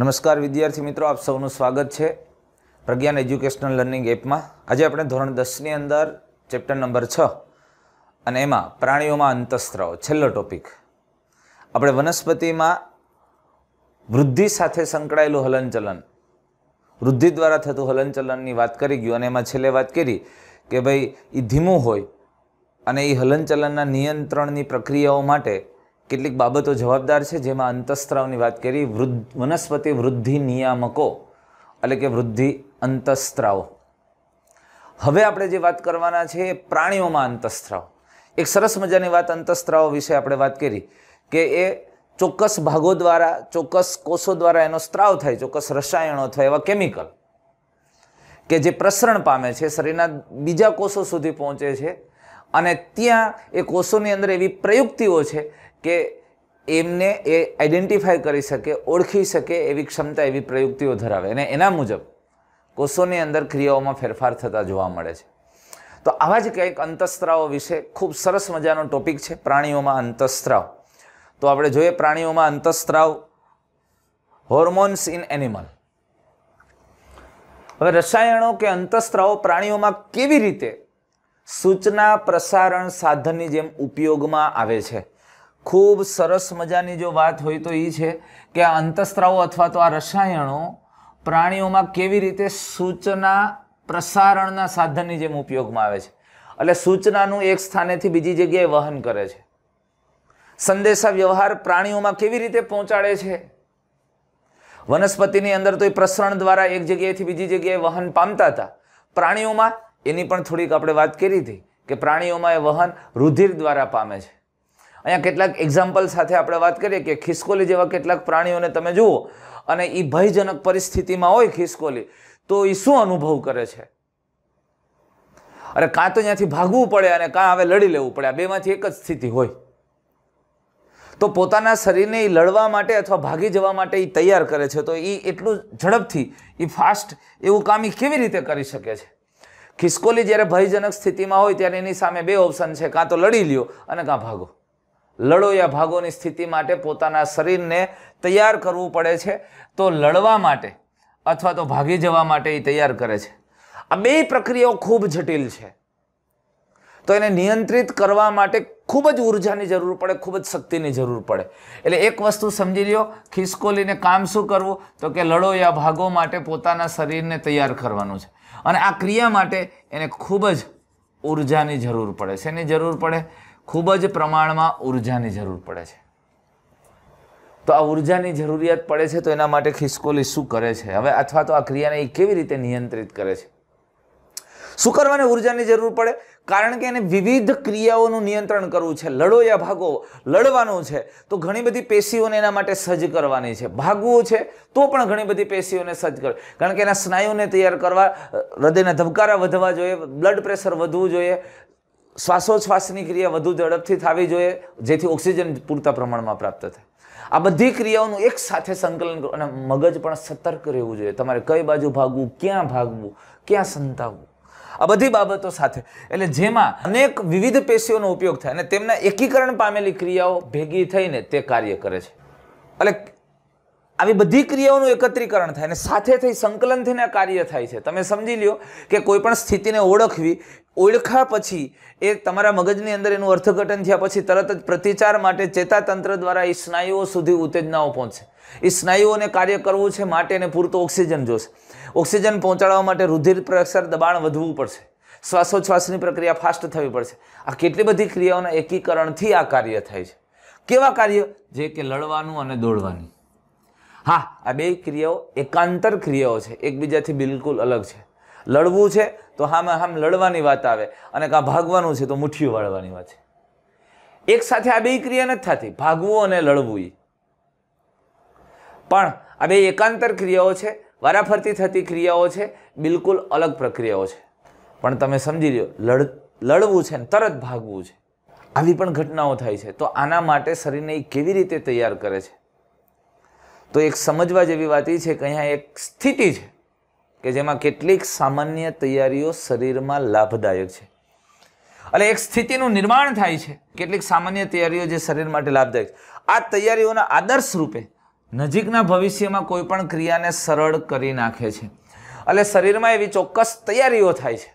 નમસ્કાર વિદ્યાર્થી મિત્રો આપ સૌનું સ્વાગત છે પ્રજ્ઞાન એજ્યુકેશનલ લર્નિંગ એપમાં આજે આપણે ધોરણ દસની અંદર ચેપ્ટર નંબર છ અને એમાં પ્રાણીઓમાં અંતસ્ત્રાવ છેલ્લો ટોપિક આપણે વનસ્પતિમાં વૃદ્ધિ સાથે સંકળાયેલું હલનચલન વૃદ્ધિ દ્વારા થતું હલનચલનની વાત કરી ગયું અને એમાં છેલ્લે વાત કરી કે ભાઈ એ ધીમું હોય અને એ હલનચલનના નિયંત્રણની પ્રક્રિયાઓ માટે કેટલીક બાબતો જવાબદાર છે જેમાં અંતઃસ્ત્રાવની વાત કરી વૃદ્ધ વનસ્પતિ વૃદ્ધિ નિયામકો એટલે કે વૃદ્ધિ અંતઃસ્ત્રાવ હવે આપણે જે વાત કરવાના છે એ પ્રાણીઓમાં અંતઃસ્ત્રાવ એક સરસ મજાની વાત અંતઃસ્ત્રાવ વિશે આપણે વાત કરી કે એ ચોક્કસ ભાગો દ્વારા ચોક્કસ કોષો દ્વારા એનો સ્ત્રાવ થાય ચોક્કસ રસાયણો અથવા એવા કેમિકલ કે જે પ્રસરણ પામે છે શરીરના બીજા કોષો સુધી પહોંચે છે અને ત્યાં એ કોષોની અંદર એવી પ્રયુક્તિઓ છે કે એમને એ આઈડેન્ટિફાય કરી શકે ઓળખી શકે એવી ક્ષમતા એવી પ્રયુક્તિઓ ધરાવે અને એના મુજબ કોષોની અંદર ક્રિયાઓમાં ફેરફાર થતા જોવા મળે છે તો આવા જ કંઈક અંતઃસ્ત્રાવો વિશે ખૂબ સરસ મજાનો ટોપિક છે પ્રાણીઓમાં અંતઃસ્ત્રાવ તો આપણે જોઈએ પ્રાણીઓમાં અંતઃસ્ત્રાવ હોર્મોન્સ ઇન એનિમલ હવે રસાયણો કે અંતઃસ્ત્રાવો પ્રાણીઓમાં કેવી રીતે સૂચના પ્રસારણ સાધનની જેમ ઉપયોગમાં આવે છે ખૂબ સરસ મજાની જો વાત હોય તો એ છે કે આ અંતસ્ત્રાવો અથવા તો આ રસાયણો પ્રાણીઓમાં કેવી રીતે સૂચના પ્રસારણના સાધનની જેમ ઉપયોગમાં આવે છે એટલે સૂચનાનું એક સ્થાનેથી બીજી જગ્યાએ વહન કરે છે સંદેશા વ્યવહાર પ્રાણીઓમાં કેવી રીતે પહોંચાડે છે વનસ્પતિની અંદર તો એ પ્રસરણ દ્વારા એક જગ્યાએથી બીજી જગ્યાએ વહન પામતા હતા પ્રાણીઓમાં એની પણ થોડીક આપણે વાત કરી હતી કે પ્રાણીઓમાં એ વહન રુધિર દ્વારા પામે છે અહીંયા કેટલાક એક્ઝામ્પલ સાથે આપણે વાત કરીએ કે ખિસકોલી જેવા કેટલાક પ્રાણીઓને તમે જુઓ અને એ ભયજનક પરિસ્થિતિમાં હોય ખિસકોલી તો એ શું અનુભવ કરે છે અરે કાં તો ત્યાંથી ભાગવું પડે અને કાં હવે લડી લેવું પડે આ બેમાંથી એક જ સ્થિતિ હોય તો પોતાના શરીરને એ લડવા માટે અથવા ભાગી જવા માટે એ તૈયાર કરે છે તો એ એટલું ઝડપથી એ ફાસ્ટ એવું કામ એ કેવી રીતે કરી શકે છે ખિસકોલી જ્યારે ભયજનક સ્થિતિમાં હોય ત્યારે એની સામે બે ઓપ્શન છે કાં તો લડી લ્યો અને કાં ભાગો લડોયા ભાગોની સ્થિતિ માટે પોતાના શરીરને તૈયાર કરવું પડે છે તો લડવા માટે અથવા તો ભાગી જવા માટે એ તૈયાર કરે છે આ બે પ્રક્રિયાઓ ખૂબ જટિલ છે તો એને નિયંત્રિત કરવા માટે ખૂબ જ ઉર્જાની જરૂર પડે ખૂબ જ શક્તિની જરૂર પડે એટલે એક વસ્તુ સમજી લ્યો ખિસકોલીને કામ શું કરવું તો કે લડો યા ભાગો માટે પોતાના શરીરને તૈયાર કરવાનું છે અને આ ક્રિયા માટે એને ખૂબ જ ઉર્જાની જરૂર પડે શેની જરૂર પડે ખૂબ જ પ્રમાણમાં ઉર્જાની જરૂર પડે છે તો આ ઉર્જાની જરૂરિયાત પડે છે તો એના માટે ખિસકોલી શું કરે છે હવે અથવા તો આ ક્રિયાને એ કેવી રીતે નિયંત્રિત કરે છે શું કરવાની ઉર્જાની જરૂર પડે કારણ કે એને વિવિધ ક્રિયાઓનું નિયંત્રણ કરવું છે લડો યા ભાગો લડવાનું છે તો ઘણી બધી પેશીઓને એના માટે સજ્જ કરવાની છે ભાગવું છે તો પણ ઘણી બધી પેશીઓને સજ્જ કરે કારણ કે એના સ્નાયુને તૈયાર કરવા હૃદયના ધબકારા વધવા જોઈએ બ્લડ પ્રેશર વધવું જોઈએ શ્વાસોચ્છ્વાસની ક્રિયા વધુ ઝડપથી થવી જોઈએ જેથી ઓક્સિજન પૂરતા પ્રમાણમાં પ્રાપ્ત થાય આ બધી ક્રિયાઓનું એક સાથે સંકલન કરો અને મગજ પણ સતર્ક રહેવું જોઈએ તમારે કઈ બાજુ ભાગવું ક્યાં ભાગવું ક્યાં સંતાવવું આ બધી બાબતો સાથે એટલે જેમાં અનેક વિવિધ પેશીઓનો ઉપયોગ થાય અને તેમના એકીકરણ પામેલી ક્રિયાઓ ભેગી થઈને તે કાર્ય કરે છે એટલે આવી બધી ક્રિયાઓનું એકત્રીકરણ થાય અને સાથે થઈ સંકલન થઈને કાર્ય થાય છે તમે સમજી લ્યો કે કોઈ પણ સ્થિતિને ઓળખવી ઓળખા પછી એ તમારા મગજની અંદર એનું અર્થઘટન થયા પછી તરત જ પ્રતિચાર માટે ચેતાતંત્ર દ્વારા એ સ્નાયુઓ સુધી ઉત્તેજનાઓ પહોંચશે એ સ્નાયુઓને કાર્ય કરવું છે માટે એને પૂરતો ઓક્સિજન જોશે ઓક્સિજન પહોંચાડવા માટે રુધિર પ્રસર દબાણ વધવું પડશે શ્વાસોચ્છ્વાસની પ્રક્રિયા ફાસ્ટ થવી પડશે આ કેટલી બધી ક્રિયાઓના એકીકરણથી આ કાર્ય થાય છે કેવા કાર્ય જે કે લડવાનું અને દોડવાની હા આ બે ક્રિયાઓ એકાંતર ક્રિયાઓ છે એકબીજાથી બિલકુલ અલગ છે લડવું છે તો હામે હામ લડવાની વાત આવે અને કાં ભાગવાનું છે તો મુઠ્ઠીઓ વાળવાની વાત છે એક સાથે આ બે ક્રિયા નથી થતી ભાગવું અને લડવું એ પણ આ બે એકાંતર ક્રિયાઓ છે વારાફરતી થતી ક્રિયાઓ છે બિલકુલ અલગ પ્રક્રિયાઓ છે પણ તમે સમજી લો લડ લડવું છે ને તરત ભાગવું છે આવી પણ ઘટનાઓ થાય છે તો આના માટે શરીરને એ કેવી રીતે તૈયાર કરે છે તો એક સમજવા જેવી વાત એ છે કે અહીંયા એક સ્થિતિ છે કે જેમાં કેટલીક સામાન્ય તૈયારીઓ શરીરમાં લાભદાયક છે એટલે એક સ્થિતિનું નિર્માણ થાય છે કેટલીક સામાન્ય તૈયારીઓ જે શરીર માટે લાભદાયક છે આ તૈયારીઓના આદર્શ રૂપે નજીકના ભવિષ્યમાં કોઈ પણ ક્રિયાને સરળ કરી નાખે છે એટલે શરીરમાં એવી ચોક્કસ તૈયારીઓ થાય છે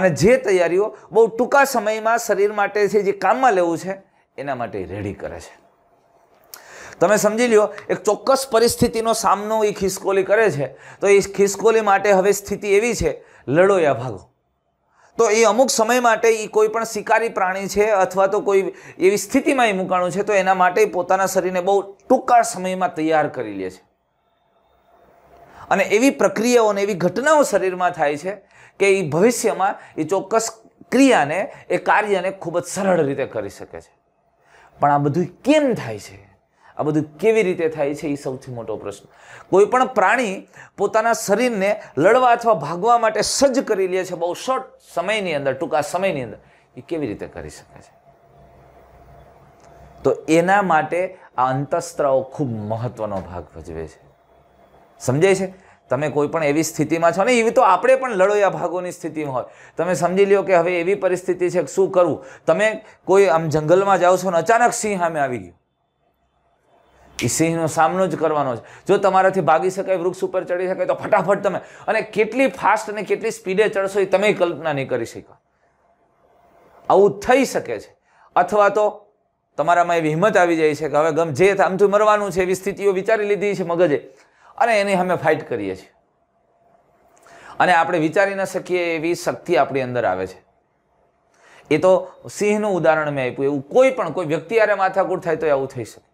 અને જે તૈયારીઓ બહુ ટૂંકા સમયમાં શરીર માટે છે જે કામમાં લેવું છે એના માટે રેડી કરે છે તમે સમજી લ્યો એક ચોક્કસ પરિસ્થિતિનો સામનો એ ખિસકોલી કરે છે તો એ ખિસકોલી માટે હવે સ્થિતિ એવી છે લડો યા ભાગો તો એ અમુક સમય માટે એ કોઈ પણ શિકારી પ્રાણી છે અથવા તો કોઈ એવી સ્થિતિમાં એ મુકાણું છે તો એના માટે પોતાના શરીરને બહુ ટૂંકા સમયમાં તૈયાર કરી લે છે અને એવી પ્રક્રિયાઓ અને એવી ઘટનાઓ શરીરમાં થાય છે કે એ ભવિષ્યમાં એ ચોક્કસ ક્રિયાને એ કાર્યને ખૂબ જ સરળ રીતે કરી શકે છે પણ આ બધું કેમ થાય છે આ બધું કેવી રીતે થાય છે એ સૌથી મોટો પ્રશ્ન કોઈ પણ પ્રાણી પોતાના શરીરને લડવા અથવા ભાગવા માટે સજ્જ કરી લે છે બહુ શોર્ટ સમયની અંદર ટૂંકા સમયની અંદર એ કેવી રીતે કરી શકે છે તો એના માટે આ અંતસ્ત્રાવો ખૂબ મહત્વનો ભાગ ભજવે છે સમજાય છે તમે કોઈ પણ એવી સ્થિતિમાં છો ને એવી તો આપણે પણ લડોયા ભાગોની સ્થિતિમાં હોય તમે સમજી લ્યો કે હવે એવી પરિસ્થિતિ છે કે શું કરવું તમે કોઈ આમ જંગલમાં જાઓ છો ને અચાનક સિંહ સામે આવી ગયું એ સિંહનો સામનો જ કરવાનો છે જો તમારાથી ભાગી શકાય વૃક્ષ ઉપર ચડી શકાય તો ફટાફટ તમે અને કેટલી ફાસ્ટ અને કેટલી સ્પીડે ચડશો એ તમે કલ્પના નહીં કરી શકો આવું થઈ શકે છે અથવા તો તમારામાં એવી હિંમત આવી જાય છે કે હવે ગમ જે આમથી મરવાનું છે એવી સ્થિતિઓ વિચારી લીધી છે મગજે અને એની અમે ફાઇટ કરીએ છીએ અને આપણે વિચારી ન શકીએ એવી શક્તિ આપણી અંદર આવે છે એ તો સિંહનું ઉદાહરણ મેં આપ્યું એવું કોઈ પણ કોઈ વ્યક્તિ આરે માથાકૂટ થાય તો આવું થઈ શકે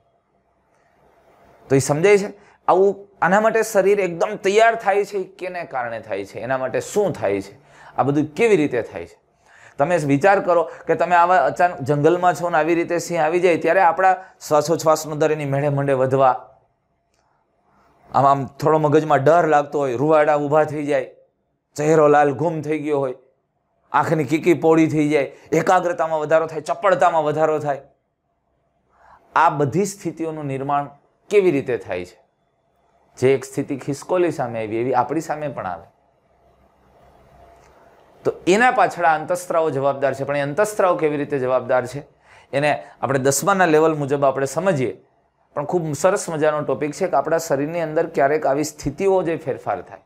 તો એ સમજાય છે આવું આના માટે શરીર એકદમ તૈયાર થાય છે કેને કારણે થાય છે એના માટે શું થાય છે આ બધું કેવી રીતે થાય છે તમે વિચાર કરો કે તમે આવા અચાનક જંગલમાં છો ને આવી રીતે સિંહ આવી જાય ત્યારે આપણા શ્વાસોચ્છ્વાસનો દર એની મેળે મંડે વધવા આમ આમ થોડો મગજમાં ડર લાગતો હોય રૂવાડા ઊભા થઈ જાય ચહેરો લાલ ગુમ થઈ ગયો હોય આંખની કીકી પોળી થઈ જાય એકાગ્રતામાં વધારો થાય ચપળતામાં વધારો થાય આ બધી સ્થિતિઓનું નિર્માણ કેવી રીતે થાય છે જે એક સ્થિતિ ખિસકોલી સામે આવી એવી આપણી સામે પણ આવે તો એના પાછળ આ અંતસ્ત્રાવો જવાબદાર છે પણ એ અંતસ્ત્રાવ કેવી રીતે જવાબદાર છે એને આપણે દસમાના લેવલ મુજબ આપણે સમજીએ પણ ખૂબ સરસ મજાનો ટોપિક છે કે આપણા શરીરની અંદર ક્યારેક આવી સ્થિતિઓ જે ફેરફાર થાય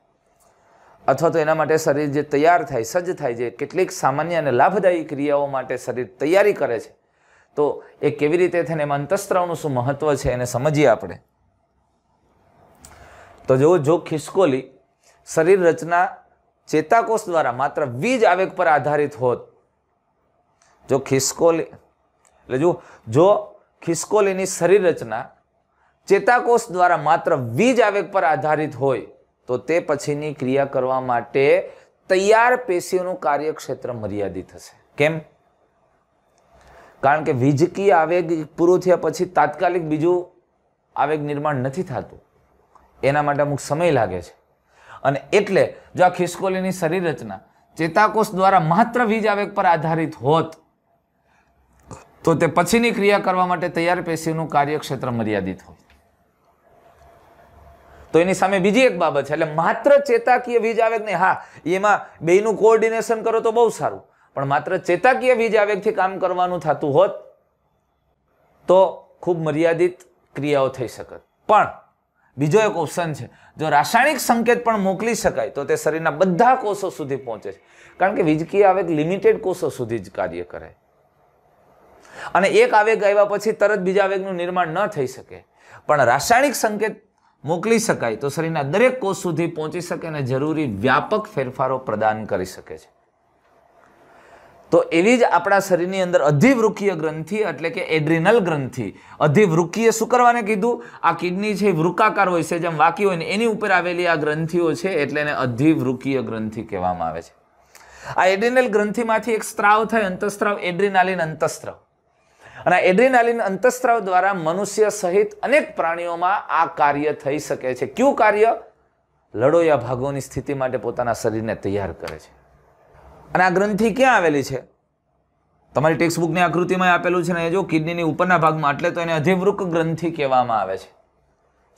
અથવા તો એના માટે શરીર જે તૈયાર થાય સજ્જ થાય છે કેટલીક સામાન્ય અને લાભદાયી ક્રિયાઓ માટે શરીર તૈયારી કરે છે તો એ કેવી રીતે થઈને એમાં અંતસ્ત્રાવનું શું મહત્વ છે એને સમજીએ આપણે તો જો જો ખિસકોલી શરીર રચના ચેતાકોષ દ્વારા માત્ર વીજ આવેગ પર આધારિત હોત જો ખિસકોલી એટલે જો જો ખિસકોલીની શરીર રચના ચેતાકોષ દ્વારા માત્ર વીજ આવેગ પર આધારિત હોય તો તે પછીની ક્રિયા કરવા માટે તૈયાર પેશીઓનું કાર્યક્ષેત્ર મર્યાદિત હશે કેમ કારણ કે વીજકીય આવેગ પૂરું થયા પછી તાત્કાલિક બીજું આવેગ નિર્માણ નથી થતું એના માટે અમુક સમય લાગે છે અને એટલે જો આ ખિસકોલીની શરીર રચના ચેતાકોષ દ્વારા માત્ર વીજ આવેગ પર આધારિત હોત તો તે પછીની ક્રિયા કરવા માટે તૈયાર પેશીનું કાર્યક્ષેત્ર મર્યાદિત હોય તો એની સામે બીજી એક બાબત છે એટલે માત્ર ચેતાકીય વીજ આવેગ નહીં હા એમાં બેયનું કોઓર્ડિનેશન કરો તો બહુ સારું પણ માત્ર ચેતાકીય વીજ આવેગથી કામ કરવાનું થતું હોત તો ખૂબ મર્યાદિત ક્રિયાઓ થઈ શકત પણ બીજો એક ઓપ્શન છે જો રાસાયણિક સંકેત પણ મોકલી શકાય તો તે શરીરના બધા કોષો સુધી પહોંચે છે કારણ કે વીજકીય આવેગ લિમિટેડ કોષો સુધી જ કાર્ય કરે અને એક આવેગ આવ્યા પછી તરત બીજા આવેગનું નિર્માણ ન થઈ શકે પણ રાસાયણિક સંકેત મોકલી શકાય તો શરીરના દરેક કોષ સુધી પહોંચી શકે અને જરૂરી વ્યાપક ફેરફારો પ્રદાન કરી શકે છે તો એવી જ આપણા શરીરની અંદર અધિવૃકીય ગ્રંથિ એટલે કે એડ્રિનલ ગ્રંથિ અધિવૃકીય શું કરવાને કીધું આ કિડની છે એ વૃકાકાર હોય છે જેમ વાકી હોય ને એની ઉપર આવેલી આ ગ્રંથિઓ છે એટલે એને અધિવૃકીય ગ્રંથિ કહેવામાં આવે છે આ એડ્રિનલ ગ્રંથિમાંથી એક સ્ત્રાવ થાય અંતસ્ત્રાવ એડ્રિનાલિન અંતસ્ત્રાવ અને એડ્રિનાલિન અંતસ્ત્રાવ દ્વારા મનુષ્ય સહિત અનેક પ્રાણીઓમાં આ કાર્ય થઈ શકે છે કયું કાર્ય લડોયા ભાગોની સ્થિતિ માટે પોતાના શરીરને તૈયાર કરે છે અને આ ગ્રંથિ ક્યાં આવેલી છે તમારી ટેક્સ્ટબુકની આકૃતિમાં આપેલું છે ને એ જો કિડનીની ઉપરના ભાગમાં એટલે તો એને અધિવૃક ગ્રંથિ કહેવામાં આવે છે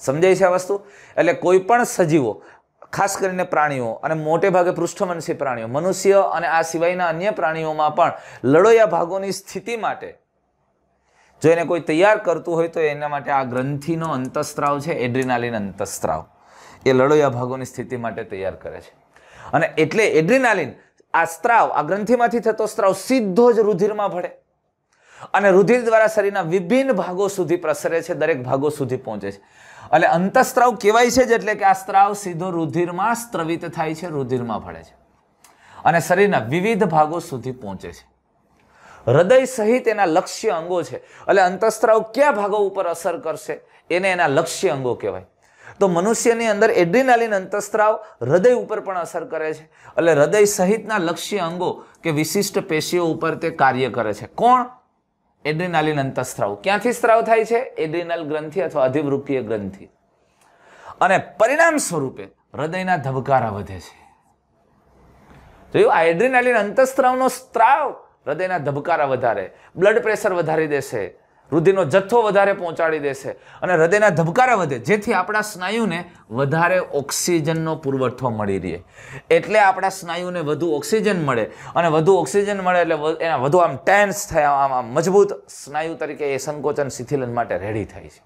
સમજાય છે આ વસ્તુ એટલે કોઈ પણ સજીવો ખાસ કરીને પ્રાણીઓ અને મોટે ભાગે પૃષ્ઠવંશી પ્રાણીઓ મનુષ્ય અને આ સિવાયના અન્ય પ્રાણીઓમાં પણ લડોયા ભાગોની સ્થિતિ માટે જો એને કોઈ તૈયાર કરતું હોય તો એના માટે આ ગ્રંથિનો અંતસ્ત્રાવ છે એડ્રિનાલિન અંતસ્ત્રાવ એ લડોયા ભાગોની સ્થિતિ માટે તૈયાર કરે છે અને એટલે એડ્રિનાલિન આ સ્ત્રાવ આ ગ્રંથિમાંથી થતો સ્ત્રાવ સીધો જ રુધિરમાં ભળે અને રુધિર દ્વારા શરીરના વિભિન્ન ભાગો સુધી પ્રસરે છે દરેક ભાગો સુધી પહોંચે છે એટલે અંતસ્ત્રાવ કહેવાય છે જ એટલે કે આ સ્ત્રાવ સીધો રુધિરમાં સ્ત્રવિત થાય છે રુધિરમાં ભળે છે અને શરીરના વિવિધ ભાગો સુધી પહોંચે છે હૃદય સહિત એના લક્ષ્ય અંગો છે એટલે અંતઃસ્ત્રાવ કયા ભાગો ઉપર અસર કરશે એને એના લક્ષ્ય અંગો કહેવાય તો મનુષ્યની અંદર એડ્રિનાલિન અંતસ્ત્રાવ હૃદય ઉપર પણ અસર કરે છે એટલે હૃદય સહિતના લક્ષ્ય અંગો કે વિશિષ્ટ પેશીઓ ઉપર તે કાર્ય કરે છે કોણ એડ્રિનાલિન અંતસ્ત્રાવ ક્યાંથી સ્ત્રાવ થાય છે એડ્રિનલ ગ્રંથિ અથવા અધિવૃત્તીય ગ્રંથિ અને પરિણામ સ્વરૂપે હૃદયના ધબકારા વધે છે તો આ એડ્રિનાલિન અંતસ્ત્રાવનો સ્ત્રાવ હૃદયના ધબકારા વધારે બ્લડ પ્રેશર વધારી દેશે રુધિરનો જથ્થો વધારે પહોંચાડી દેશે અને હૃદયના ધબકારા વધે જેથી આપણા સ્નાયુને વધારે ઓક્સિજનનો પુરવઠો મળી રહે એટલે આપણા સ્નાયુને વધુ ઓક્સિજન મળે અને વધુ ઓક્સિજન મળે એટલે એના વધુ આમ ટેન્સ થાય આમ આમ મજબૂત સ્નાયુ તરીકે એ સંકોચન શિથિલન માટે રેડી થાય છે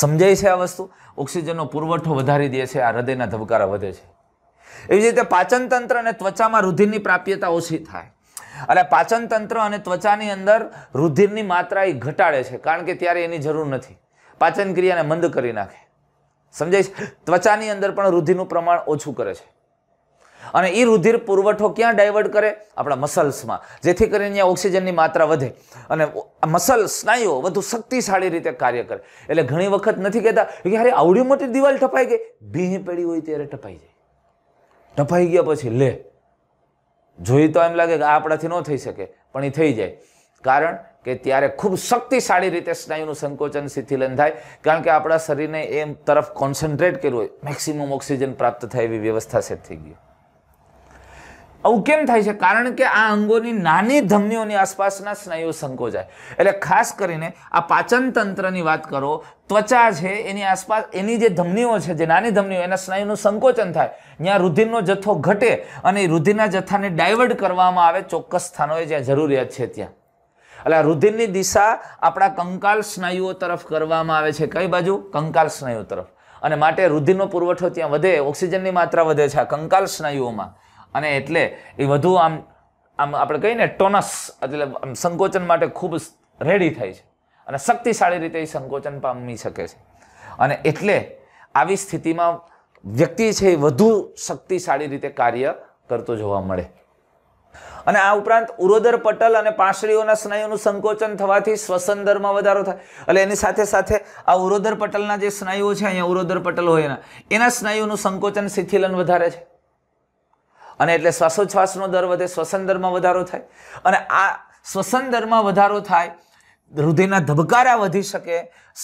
સમજાય છે આ વસ્તુ ઓક્સિજનનો પુરવઠો વધારી દે છે આ હૃદયના ધબકારા વધે છે એવી જ રીતે પાચનતંત્ર અને ત્વચામાં રુધિરની પ્રાપ્યતા ઓછી થાય અને પાચન તંત્ર અને ત્વચાની અંદર રુધિરની માત્રા એ ઘટાડે છે કારણ કે ત્યારે એની જરૂર નથી પાચન ક્રિયાને મંદ કરી નાખે સમજાય ત્વચાની અંદર પણ રુધિરનું પ્રમાણ ઓછું કરે છે અને એ રુધિર પુરવઠો ક્યાં ડાયવર્ટ કરે આપણા મસલ્સમાં જેથી કરીને અહીંયા ઓક્સિજનની માત્રા વધે અને મસલ સ્નાયુઓ વધુ શક્તિશાળી રીતે કાર્ય કરે એટલે ઘણી વખત નથી કહેતા કે અરે આવડી મોટી દિવાલ ટપાઈ ગઈ ભીહ પડી હોય ત્યારે ટપાઈ જાય ટપાઈ ગયા પછી લે જોઈ તો એમ લાગે કે આ આપણાથી ન થઈ શકે પણ એ થઈ જાય કારણ કે ત્યારે ખૂબ શક્તિશાળી રીતે સ્નાયુનું સંકોચન શિથિલન થાય કારણ કે આપણા શરીરને એમ તરફ કોન્સન્ટ્રેટ કર્યું હોય મેક્સિમમ ઓક્સિજન પ્રાપ્ત થાય એવી વ્યવસ્થા સેટ થઈ ગઈ આવું કેમ થાય છે કારણ કે આ અંગોની નાની ધમનીઓની આસપાસના સ્નાયુઓ સંકોચાય એટલે ખાસ કરીને આ પાચન તંત્રની વાત કરો ત્વચા છે એની આસપાસ એની જે ધમનીઓ છે જે નાની ધમનીઓ એના સ્નાયુનું સંકોચન થાય ત્યાં રુધિરનો જથ્થો ઘટે અને એ રુધિરના જથ્થાને ડાયવર્ટ કરવામાં આવે ચોક્કસ સ્થાનોએ જ્યાં જરૂરિયાત છે ત્યાં એટલે રુધિરની દિશા આપણા કંકાલ સ્નાયુઓ તરફ કરવામાં આવે છે કઈ બાજુ કંકાલ સ્નાયુઓ તરફ અને માટે રુધિરનો પુરવઠો ત્યાં વધે ઓક્સિજનની માત્રા વધે છે આ કંકાલ સ્નાયુઓમાં અને એટલે એ વધુ આમ આમ આપણે કહીએ ને ટોનસ એટલે આમ સંકોચન માટે ખૂબ રેડી થાય છે અને શક્તિશાળી રીતે એ સંકોચન પામી શકે છે અને એટલે આવી સ્થિતિમાં વ્યક્તિ છે એ વધુ શક્તિશાળી રીતે કાર્ય કરતો જોવા મળે અને આ ઉપરાંત ઉરોદર પટલ અને પાંસળીઓના સ્નાયુનું સંકોચન થવાથી શ્વસન દરમાં વધારો થાય એટલે એની સાથે સાથે આ ઉરોદર પટલના જે સ્નાયુઓ છે અહીંયા ઉરોદર પટલ હોય એના એના સ્નાયુનું સંકોચન શિથિલન વધારે છે અને એટલે શ્વાસોચ્છ્વાસનો દર વધે શ્વસન દરમાં વધારો થાય અને આ શ્વસન દરમાં વધારો થાય હૃદયના ધબકારા વધી શકે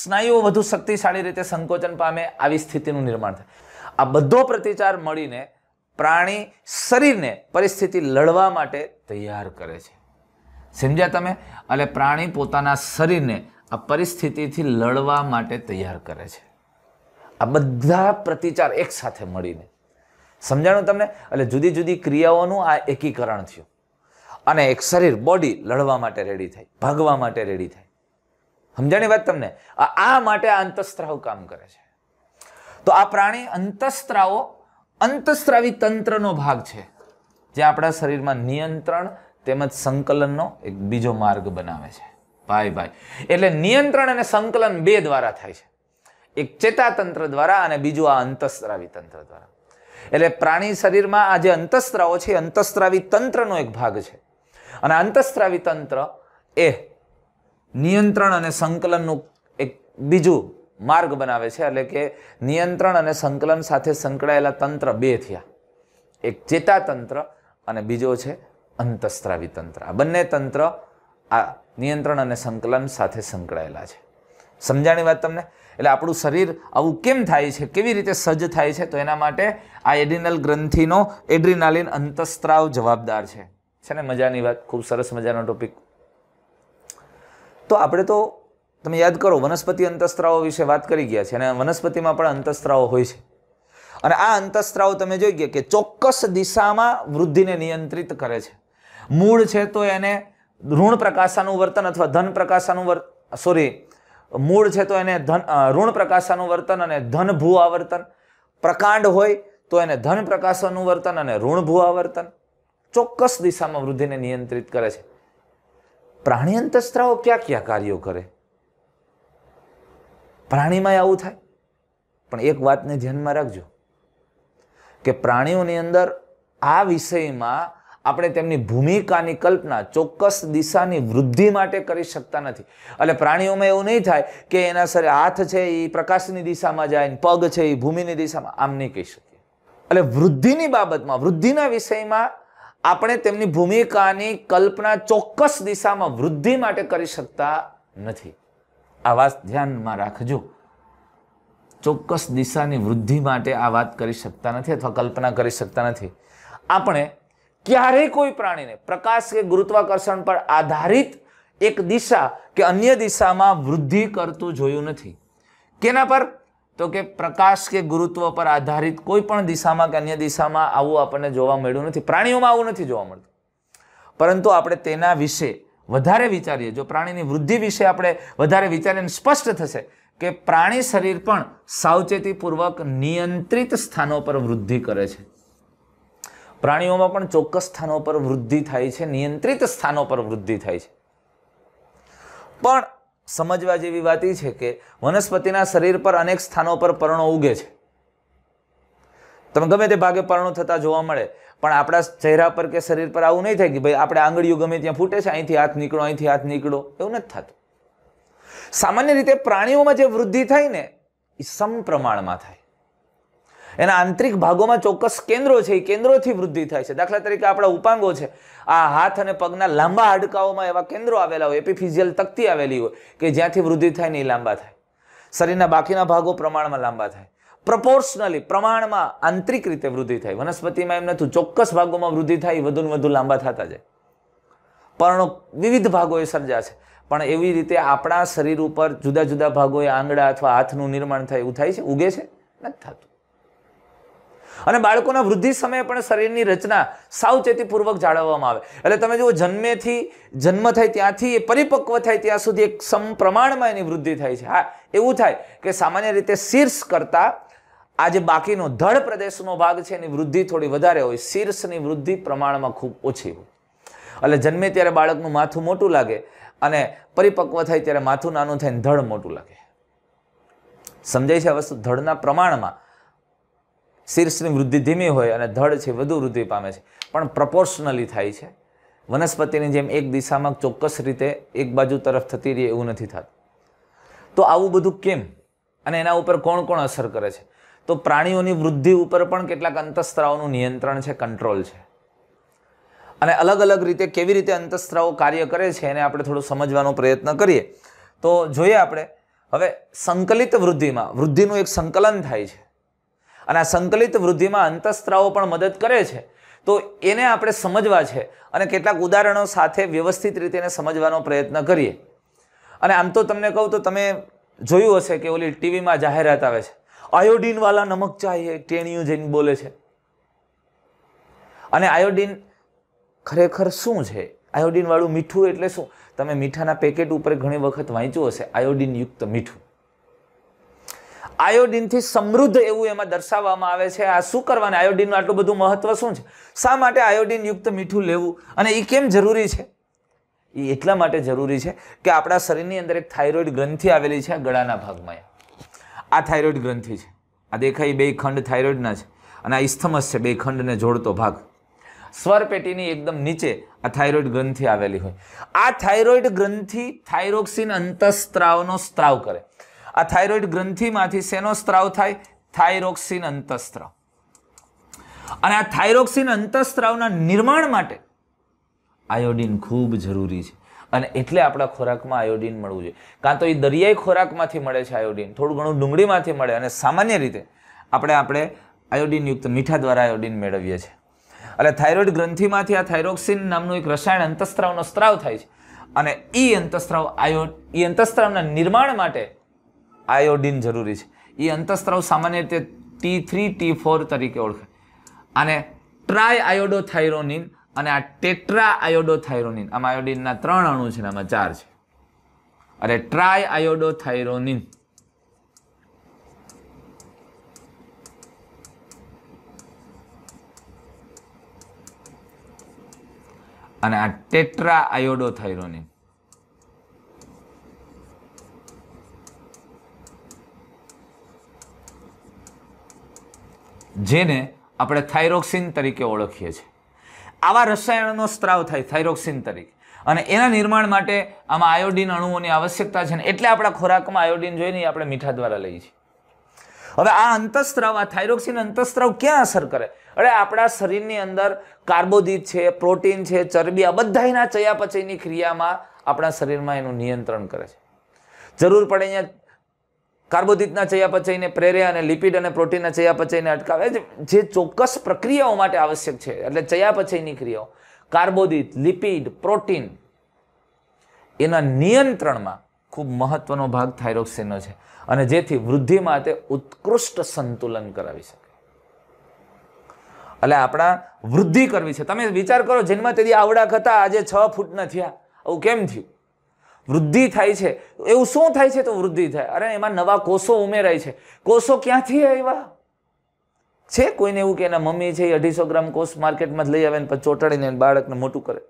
સ્નાયુઓ વધુ શક્તિશાળી રીતે સંકોચન પામે આવી સ્થિતિનું નિર્માણ થાય આ બધો પ્રતિચાર મળીને પ્રાણી શરીરને પરિસ્થિતિ લડવા માટે તૈયાર કરે છે સમજ્યા તમે એટલે પ્રાણી પોતાના શરીરને આ પરિસ્થિતિથી લડવા માટે તૈયાર કરે છે આ બધા પ્રતિચાર એકસાથે મળીને સમજાણું તમને એટલે જુદી જુદી ક્રિયાઓનું આ એકીકરણ થયું અને એક શરીર બોડી લડવા માટે રેડી થાય ભાગવા માટે રેડી થાય સમજાણી વાત તમને આ માટે આ અંતસ્ત્રાવ કામ કરે છે તો આ પ્રાણી અંતસ્ત્રાવો અંતસ્ત્રાવી તંત્રનો ભાગ છે જે આપણા શરીરમાં નિયંત્રણ તેમજ સંકલનનો એક બીજો માર્ગ બનાવે છે ભાઈ ભાઈ એટલે નિયંત્રણ અને સંકલન બે દ્વારા થાય છે એક ચેતાતંત્ર દ્વારા અને બીજું આ અંતસ્ત્રાવી તંત્ર દ્વારા એટલે પ્રાણી શરીરમાં આ જે અંતસ્ત્રાવો છે અંતસ્ત્રાવી તંત્રનો એક ભાગ છે અને અંતસ્ત્રાવી તંત્ર એ નિયંત્રણ અને સંકલનનું એક બીજું માર્ગ બનાવે છે એટલે કે નિયંત્રણ અને સંકલન સાથે સંકળાયેલા તંત્ર બે થયા એક ચેતાતંત્ર અને બીજો છે અંતસ્ત્રાવી તંત્ર આ બંને તંત્ર આ નિયંત્રણ અને સંકલન સાથે સંકળાયેલા છે સમજાણી વાત તમને એટલે આપણું શરીર આવું કેમ થાય છે કેવી રીતે સજ્જ થાય છે તો એના માટે આ એડિનલ ગ્રંથિનો એડ્રિનાલિન અંતસ્ત્રાવ જવાબદાર છે છે ને મજાની વાત ખૂબ સરસ મજાનો ટોપિક તો આપણે તો તમે યાદ કરો વનસ્પતિ અંતસ્ત્રાવો વિશે વાત કરી ગયા છે અને વનસ્પતિમાં પણ અંતસ્ત્રાવો હોય છે અને આ અંતસ્ત્રાવો તમે જોઈ ગયા કે ચોક્કસ દિશામાં વૃદ્ધિને નિયંત્રિત કરે છે મૂળ છે તો એને ઋણ પ્રકાશાનું વર્તન અથવા ધન પ્રકાશાનું વર્તન સોરી મૂળ છે તો એને ધન ઋણ પ્રકાશાનું વર્તન અને ધન ભૂ આવર્તન પ્રકાંડ હોય તો એને ધન પ્રકાશાનું વર્તન અને ઋણ ભૂ આવર્તન ચોક્કસ દિશામાં વૃદ્ધિને નિયંત્રિત કરે છે પ્રાણી અંતસ્ત્રાવો ક્યાં ક્યાં કાર્યો કરે પ્રાણીમાં આવું થાય પણ એક વાતને ધ્યાનમાં રાખજો કે પ્રાણીઓની અંદર આ વિષયમાં આપણે તેમની ભૂમિકાની કલ્પના ચોક્કસ દિશાની વૃદ્ધિ માટે કરી શકતા નથી એટલે પ્રાણીઓમાં એવું નહીં થાય કે એના સરે હાથ છે એ પ્રકાશની દિશામાં જાય ને પગ છે એ ભૂમિની દિશામાં આમ નહીં કહી શકીએ એટલે વૃદ્ધિની બાબતમાં વૃદ્ધિના વિષયમાં આપણે તેમની ભૂમિકાની કલ્પના ચોક્કસ દિશામાં વૃદ્ધિ માટે કરી શકતા નથી આ વાત ધ્યાનમાં રાખજો ચોક્કસ દિશાની વૃદ્ધિ માટે આ વાત કરી શકતા નથી અથવા કલ્પના કરી શકતા નથી આપણે ક્યારેય કોઈ પ્રાણીને પ્રકાશ કે ગુરુત્વાકર્ષણ પર આધારિત એક દિશા કે અન્ય દિશામાં વૃદ્ધિ કરતું જોયું નથી કેના પર તો કે પ્રકાશ કે ગુરુત્વ પર આધારિત કોઈ પણ દિશામાં કે અન્ય દિશામાં આવું આપણને જોવા મળ્યું નથી પ્રાણીઓમાં આવું નથી જોવા મળતું પરંતુ આપણે તેના વિશે વધારે વિચારીએ જો પ્રાણીની વૃદ્ધિ વિશે આપણે વધારે વિચારીએ સ્પષ્ટ થશે કે પ્રાણી શરીર પણ સાવચેતીપૂર્વક નિયંત્રિત સ્થાનો પર વૃદ્ધિ કરે છે પ્રાણીઓમાં પણ ચોક્કસ સ્થાનો પર વૃદ્ધિ થાય છે નિયંત્રિત સ્થાનો પર વૃદ્ધિ થાય છે પણ સમજવા જેવી વાત એ છે કે વનસ્પતિના શરીર પર અનેક સ્થાનો પર પર્ણો ઉગે છે તમે ગમે તે ભાગે પર્ણો થતા જોવા મળે પણ આપણા ચહેરા પર કે શરીર પર આવું નહીં થાય કે ભાઈ આપણે આંગળીઓ ગમે ત્યાં ફૂટે છે અહીંથી હાથ નીકળો અહીંથી હાથ નીકળો એવું નથી થતું સામાન્ય રીતે પ્રાણીઓમાં જે વૃદ્ધિ થાય ને એ સમપ્રમાણમાં થાય એના આંતરિક ભાગોમાં ચોક્કસ કેન્દ્રો છે એ કેન્દ્રોથી વૃદ્ધિ થાય છે દાખલા તરીકે આપણા ઉપાંગો છે આ હાથ અને પગના લાંબા હાડકાઓમાં એવા કેન્દ્રો આવેલા હોય એપિફિઝિયલ તકતી આવેલી હોય કે જ્યાંથી વૃદ્ધિ થાય ને એ લાંબા થાય શરીરના બાકીના ભાગો પ્રમાણમાં લાંબા થાય પ્રપોર્શનલી પ્રમાણમાં આંતરિક રીતે વૃદ્ધિ થાય વનસ્પતિમાં એમ નથી ચોક્કસ ભાગોમાં વૃદ્ધિ થાય વધુ ને વધુ લાંબા થતા જાય પર્ણો વિવિધ ભાગોએ સર્જા છે પણ એવી રીતે આપણા શરીર ઉપર જુદા જુદા ભાગોએ આંગળા અથવા હાથનું નિર્માણ થાય એવું થાય છે ઉગે છે નથી થતું અને બાળકોના વૃદ્ધિ સમયે પણ શરીરની રચના સાવચેતીપૂર્વક જાળવવામાં આવે એટલે તમે જુઓ જન્મેથી જન્મ થાય ત્યાંથી એ પરિપક્વ થાય ત્યાં સુધી એક સમપ્રમાણમાં એની વૃદ્ધિ થાય છે હા એવું થાય કે સામાન્ય રીતે શીર્ષ કરતાં આ જે બાકીનો ધળ પ્રદેશનો ભાગ છે એની વૃદ્ધિ થોડી વધારે હોય શીર્ષની વૃદ્ધિ પ્રમાણમાં ખૂબ ઓછી હોય એટલે જન્મે ત્યારે બાળકનું માથું મોટું લાગે અને પરિપક્વ થાય ત્યારે માથું નાનું થાય ધડ મોટું લાગે સમજાય છે આ વસ્તુ ધડના પ્રમાણમાં શીર્ષની વૃદ્ધિ ધીમી હોય અને ધડ છે વધુ વૃદ્ધિ પામે છે પણ પ્રપોર્શનલી થાય છે વનસ્પતિની જેમ એક દિશામાં ચોક્કસ રીતે એક બાજુ તરફ થતી રહે એવું નથી થતું તો આવું બધું કેમ અને એના ઉપર કોણ કોણ અસર કરે છે તો પ્રાણીઓની વૃદ્ધિ ઉપર પણ કેટલાક અંતસ્ત્રાવનું નિયંત્રણ છે કંટ્રોલ છે અને અલગ અલગ રીતે કેવી રીતે અંતસ્ત્રાવો કાર્ય કરે છે એને આપણે થોડું સમજવાનો પ્રયત્ન કરીએ તો જોઈએ આપણે હવે સંકલિત વૃદ્ધિમાં વૃદ્ધિનું એક સંકલન થાય છે અને આ સંકલિત વૃદ્ધિમાં અંતસ્ત્રાવો પણ મદદ કરે છે તો એને આપણે સમજવા છે અને કેટલાક ઉદાહરણો સાથે વ્યવસ્થિત રીતે એને સમજવાનો પ્રયત્ન કરીએ અને આમ તો તમને કહું તો તમે જોયું હશે કે ઓલી ટીવીમાં જાહેરાત આવે છે આયોડીનવાલા નમક ચાહીએ ટેણિયું જઈને બોલે છે અને આયોડીન ખરેખર શું છે આયોડીનવાળું મીઠું એટલે શું તમે મીઠાના પેકેટ ઉપર ઘણી વખત વાંચ્યું હશે આયોડીનયુક્ત મીઠું આયોડિનથી સમૃદ્ધ એવું એમાં દર્શાવવામાં આવે છે આ શું કરવાને આયોડિનનું આટલું બધું મહત્વ શું છે શા માટે આયોડિન યુક્ત મીઠું લેવું અને એ કેમ જરૂરી છે એ એટલા માટે જરૂરી છે કે આપણા શરીરની અંદર એક થાઇરોઇડ ગ્રંથિ આવેલી છે ગળાના ભાગમાં આ થાઇરોઇડ ગ્રંથિ છે આ દેખાય બે ખંડ થાઇરોઇડના છે અને આ ઇસ્થમસ છે બે ખંડને જોડતો ભાગ સ્વરપેટીની એકદમ નીચે આ થાઇરોઇડ ગ્રંથિ આવેલી હોય આ થાઇરોઇડ ગ્રંથિ થાઇરોક્સિન અંતઃસ્ત્રાવનો સ્ત્રાવ કરે આ થાઇરોઇડ ગ્રંથિમાંથી શેનો સ્ત્રાવ થાય થાઇરોક્સિન અંતઃસ્ત્રાવ અને આ થાઇરોક્સિન અંતઃસ્ત્રાવના નિર્માણ માટે આયોડિન ખૂબ જરૂરી છે અને એટલે આપણા ખોરાકમાં આયોડિન મળવું જોઈએ કાં તો એ દરિયાઈ ખોરાકમાંથી મળે છે આયોડિન થોડું ઘણું ડુંગળીમાંથી મળે અને સામાન્ય રીતે આપણે આપણે આયોડિનયુક્ત મીઠા દ્વારા આયોડિન મેળવીએ છીએ એટલે થાઇરોઇડ ગ્રંથિમાંથી આ થાઇરોક્સિન નામનું એક રસાયણ અંતસ્ત્રાવનો સ્ત્રાવ થાય છે અને એ અંતઃસ્ત્રાવ આયો એ અંતઃસ્ત્રાવના નિર્માણ માટે આયોડિન જરૂરી છે એ અંતઃસ્ત્રાવ સામાન્ય રીતે ટી થ્રી ટી ફોર તરીકે ઓળખાય અને ટ્રાય આયોડોથાઇરોનિન અને આ ટેટ્રા આયોડોથાઇરોનિન આમાં આયોડિનના ત્રણ અણુ છે આમાં ચાર છે અરે ટ્રાય આયોડોથાઇરોનિન અને આ ટેટ્રા આયોડોથાઇરોનિન જેને આપણે થાઇરોક્સિન તરીકે ઓળખીએ છીએ આવા રસાયણનો સ્ત્રાવ થાય થાઇરોક્સિન તરીકે અને એના નિર્માણ માટે આમાં આયોડિન અણુઓની આવશ્યકતા છે ને એટલે આપણા ખોરાકમાં આયોડિન જોઈને આપણે મીઠા દ્વારા લઈએ છીએ હવે આ અંતઃસ્ત્રાવ આ થાઇરોક્સિન અંતસ્ત્રાવ ક્યાં અસર કરે અરે આપણા શરીરની અંદર કાર્બોદિત છે પ્રોટીન છે ચરબી આ બધા ચયાપચયની ક્રિયામાં આપણા શરીરમાં એનું નિયંત્રણ કરે છે જરૂર પડે અહીંયા કાર્બોદિતના ચયાપચયને પ્રેરે અને લિપિડ અને પ્રોટીનના ચયાપચયને અટકાવે જે ચોક્કસ પ્રક્રિયાઓ માટે આવશ્યક છે એટલે ચયાપચયની ક્રિયાઓ કાર્બોદિત લિપિડ પ્રોટીન એના નિયંત્રણમાં ખૂબ મહત્વનો ભાગ થાઇરોક્સિનનો છે અને જેથી વૃદ્ધિ માટે ઉત્કૃષ્ટ સંતુલન કરાવી શકે એટલે આપણા વૃદ્ધિ કરવી છે તમે વિચાર કરો જન્મ તેથી આવડા હતા આજે છ ફૂટના થયા આવું કેમ થયું વૃદ્ધિ થાય છે એવું શું થાય છે તો વૃદ્ધિ થાય અરે એમાં નવા કોષો ઉમેરાય છે કોષો ક્યાંથી આવ્યા છે કોઈને એવું કે એના મમ્મી છે એ અઢીસો ગ્રામ કોષ માર્કેટમાં જ લઈ આવે ને ચોટાડીને બાળકને મોટું કરે